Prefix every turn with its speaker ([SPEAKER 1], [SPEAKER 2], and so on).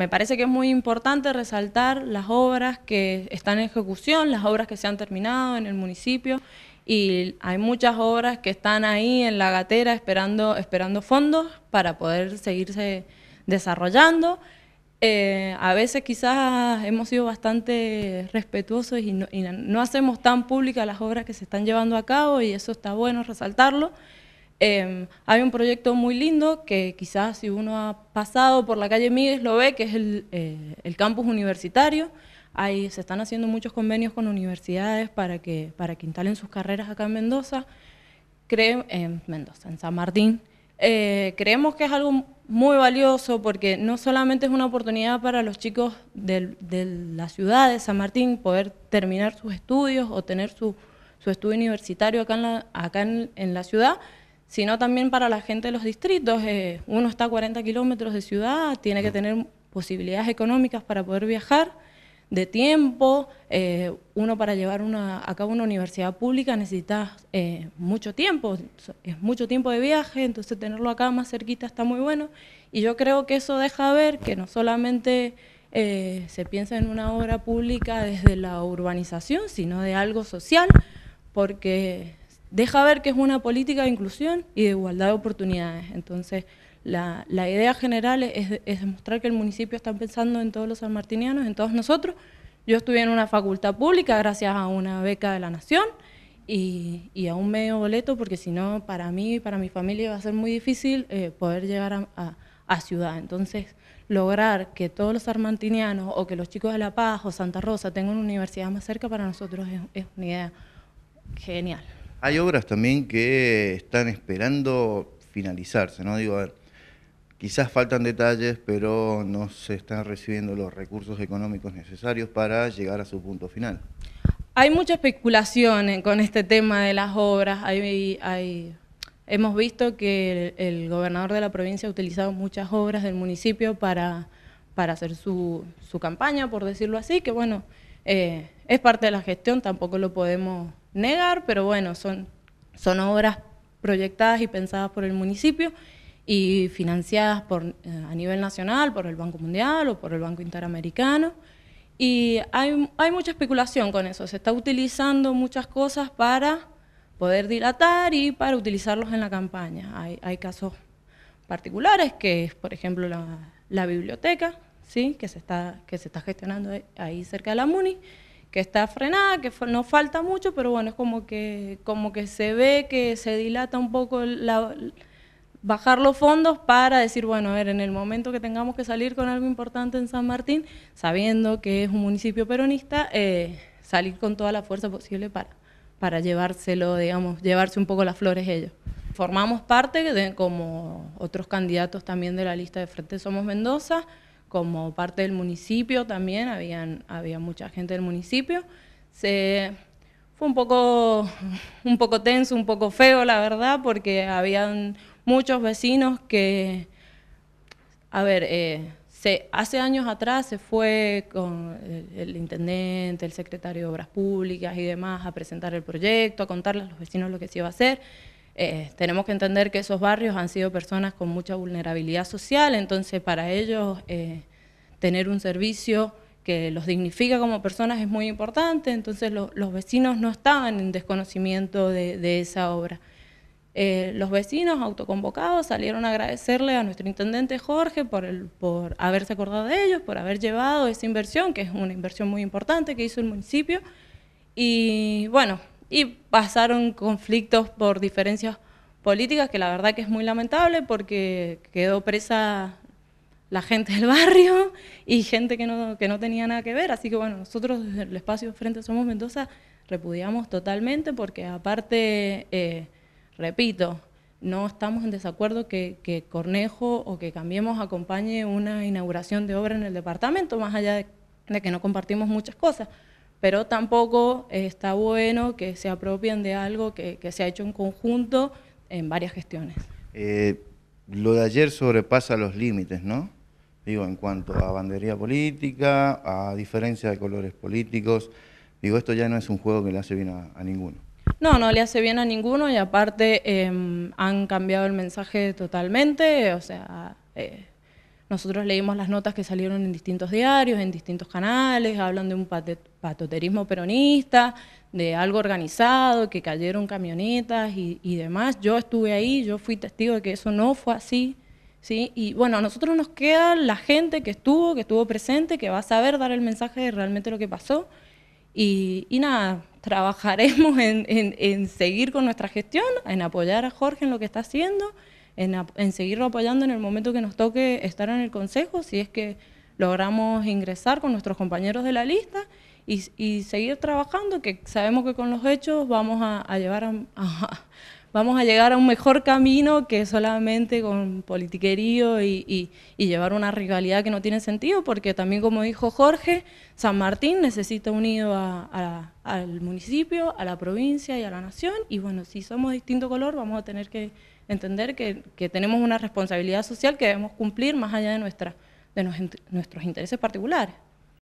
[SPEAKER 1] Me parece que es muy importante resaltar las obras que están en ejecución, las obras que se han terminado en el municipio y hay muchas obras que están ahí en la gatera esperando, esperando fondos para poder seguirse desarrollando. Eh, a veces quizás hemos sido bastante respetuosos y no, y no hacemos tan públicas las obras que se están llevando a cabo y eso está bueno resaltarlo. Em, hay un proyecto muy lindo que quizás si uno ha pasado por la calle Migues lo ve, que es eh, el, campus universitario. Ahí se están haciendo muchos convenios con universidades para que, para que instalen sus carreras acá en Mendoza, creen en Mendoza, en San Martín. Eh, creemos que es algo muy valioso porque no solamente es una oportunidad para los chicos de, la ciudad de San Martín poder terminar sus estudios o tener su, su estudio universitario acá en la, acá en, en la ciudad, sino también para la gente de los distritos. Eh, uno está a 40 kilómetros de ciudad, tiene que tener posibilidades económicas para poder viajar, de tiempo, eh, uno para llevar una, a cabo una universidad pública necesita eh, mucho tiempo, es mucho tiempo de viaje, entonces tenerlo acá más cerquita está muy bueno. Y yo creo que eso deja ver que no solamente se piensa en una obra pública desde la urbanización, sino de algo social, porque deja ver que es una política de inclusión y de igualdad de oportunidades. Entonces, la, idea general es, demostrar que el municipio está pensando en todos los sanmartinianos, en todos nosotros. Yo estuve en una facultad pública gracias a una beca de la Nación y, a un medio boleto, porque si no, para mí y para mi familia va a ser muy difícil eh, poder llegar a, ciudad. Entonces, lograr que todos los armantinianos o que los chicos de La Paz o Santa Rosa tengan una universidad más cerca para nosotros es una idea genial. Hay obras también que están esperando finalizarse, ¿no? Digo, quizás faltan detalles, pero no se están recibiendo los recursos económicos necesarios para llegar a su punto final. Hay mucha especulación con este tema de las obras. Hay, hay, hemos visto que el, gobernador de la provincia ha utilizado muchas obras del municipio para, para hacer su, su campaña, por decirlo así, que bueno, eh, es parte de la gestión, tampoco lo podemos negar, pero bueno, son, obras proyectadas y pensadas por el municipio y financiadas eh, a nivel nacional por el Banco Mundial o por el Banco Interamericano. Y hay, mucha especulación con eso, se está utilizando muchas cosas para poder dilatar y para utilizarlos en la campaña. Hay, casos particulares, que es, por ejemplo, la, biblioteca, ¿sí? que, se está, que se está gestionando ahí cerca de la MUNI, que está frenada, que no falta mucho, pero bueno, es como que, como que se ve que se dilata un poco bajar los fondos para decir, bueno, a ver, en el momento que tengamos que salir con algo importante en San Martín, sabiendo que es un municipio peronista, eh, salir con toda la fuerza posible para, para llevárselo, digamos, llevarse un poco las flores ellos. Formamos parte, de, como otros candidatos también de la lista de Frente Somos Mendoza, como parte del municipio también, habían, había mucha gente del municipio. Se, fue un poco, un poco tenso, un poco feo, la verdad, porque habían muchos vecinos que, a ver, eh, se, hace años atrás se fue con el, intendente, el secretario de Obras Públicas y demás a presentar el proyecto, a contarle a los vecinos lo que se iba a hacer. Eh, tenemos que entender que esos barrios han sido personas con mucha vulnerabilidad social, entonces para ellos eh, tener un servicio que los dignifica como personas es muy importante, entonces los vecinos no estaban en desconocimiento de, esa obra. Eh, los vecinos autoconvocados salieron a agradecerle a nuestro intendente Jorge por, el, por haberse acordado de ellos, por haber llevado esa inversión, que es una inversión muy importante que hizo el municipio. Y bueno, y pasaron conflictos por diferencias políticas, que la verdad que es muy lamentable porque quedó presa la gente del barrio y gente que no, tenía nada que ver. Así que bueno, nosotros desde el espacio Frente Somos Mendoza repudiamos totalmente porque aparte, eh, repito, no estamos en desacuerdo que, Cornejo o que Cambiemos acompañe una inauguración de obra en el departamento, más allá de que no compartimos muchas cosas pero tampoco está bueno que se apropien de algo que, se ha hecho en conjunto en varias gestiones. Eh, lo de ayer sobrepasa los límites, ¿no? Digo, en cuanto a bandería política, a diferencia de colores políticos, digo, esto ya no es un juego que le hace bien a, ninguno. No, no le hace bien a ninguno y aparte em, han cambiado el mensaje totalmente, o sea, eh, nosotros leímos las notas que salieron en distintos diarios, en distintos canales, hablan de un patoterismo peronista, de algo organizado, que cayeron camionetas y, demás. Yo estuve ahí, yo fui testigo de que eso no fue así. ¿sí? Y bueno, a nosotros nos queda la gente que estuvo, que estuvo presente, que va a saber dar el mensaje de realmente lo que pasó. Y, nada, trabajaremos en, en seguir con nuestra gestión, en apoyar a Jorge en lo que está haciendo en, en seguirlo apoyando en el momento que nos toque estar en el Consejo, si es que logramos ingresar con nuestros compañeros de la lista y, seguir trabajando, que sabemos que con los hechos vamos a, llevar a, vamos a llegar a un mejor camino que solamente con politiquerío y, llevar una rivalidad que no tiene sentido, porque también como dijo Jorge, San Martín necesita unido al municipio, a la provincia y a la nación, y bueno, si somos de distinto color vamos a tener que entender que, tenemos una responsabilidad social que debemos cumplir más allá de, nuestros intereses particulares.